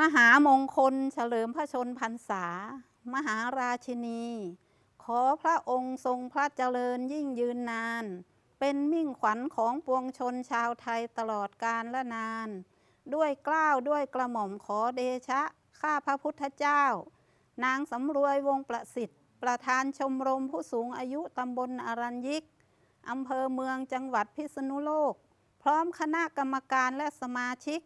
มหามงคลเฉลิมพระชนพรรษา มหาราชินี ขอพระองค์ทรงพระเจริญยิ่งยืนนาน เป็นมิ่งขวัญของปวงชนชาวไทยตลอดกาลละนาน ด้วยกล้าวด้วยกระหม่อมขอเดชะข้าพระพุทธเจ้า นางสำรวยวงประสิทธิ์ ประธานชมรมผู้สูงอายุตำบลอรัญยิก อำเภอเมืองจังหวัดพิษณุโลก พร้อมคณะกรรมการและสมาชิก